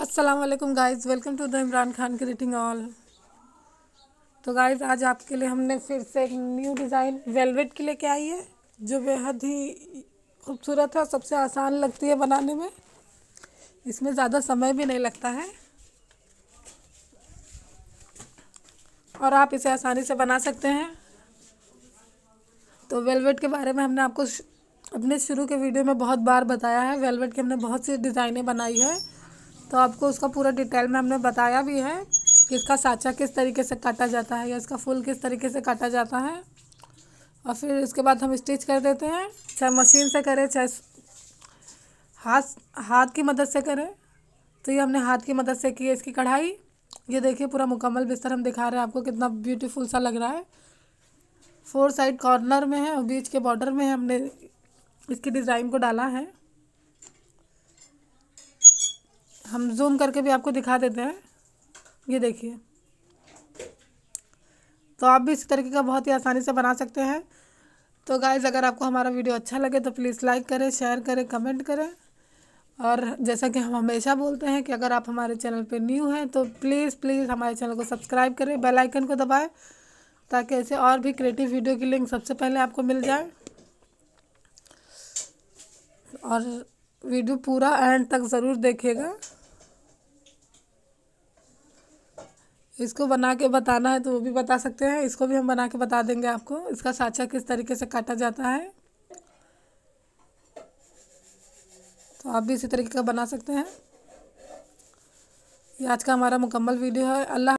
Aslam guys welcome to the Imran Khan रिटिंग all तो guys आज आपके लिए हमने फिर से एक न्यू डिज़ाइन वेलवेट के लिए के आई है जो बेहद ही खूबसूरत है और सबसे आसान लगती है बनाने में इसमें ज़्यादा समय भी नहीं लगता है और आप इसे आसानी से बना सकते हैं तो वेलवेट के बारे में हमने आपको अपने शुरू के वीडियो में बहुत बार बताया है वेलवेट की हमने बहुत सी डिज़ाइनें बनाई है तो आपको उसका पूरा डिटेल में हमने बताया भी है कि इसका साँचा किस तरीके से काटा जाता है या इसका फूल किस तरीके से काटा जाता है और फिर इसके बाद हम स्टिच कर देते हैं चाहे मशीन से करें चाहे हाथ हाथ की मदद से करें तो ये हमने हाथ की मदद से की है इसकी कढ़ाई ये देखिए पूरा मुकम्मल बिस्तर हम दिखा रहे हैं आपको कितना ब्यूटीफुल सा लग रहा है फोर साइड कॉर्नर में है और बीच के बॉर्डर में है हमने इसकी डिज़ाइन को डाला है हम जूम करके भी आपको दिखा देते हैं ये देखिए तो आप भी इस तरीके का बहुत ही आसानी से बना सकते हैं तो गाइज़ अगर आपको हमारा वीडियो अच्छा लगे तो प्लीज़ लाइक करें शेयर करें कमेंट करें और जैसा कि हम हमेशा बोलते हैं कि अगर आप हमारे चैनल पर न्यू हैं तो प्लीज़ प्लीज़ हमारे चैनल को सब्सक्राइब करें बेल आइकन को दबाएं ताकि ऐसे और भी क्रिएटिव वीडियो की लिंक सबसे पहले आपको मिल जाए और वीडियो पूरा एंड तक ज़रूर देखेगा इसको बना के बताना है तो वो भी बता सकते हैं इसको भी हम बना के बता देंगे आपको इसका साँचा किस तरीके से काटा जाता है तो आप भी इसी तरीके का बना सकते हैं ये आज का हमारा मुकम्मल वीडियो है अल्लाह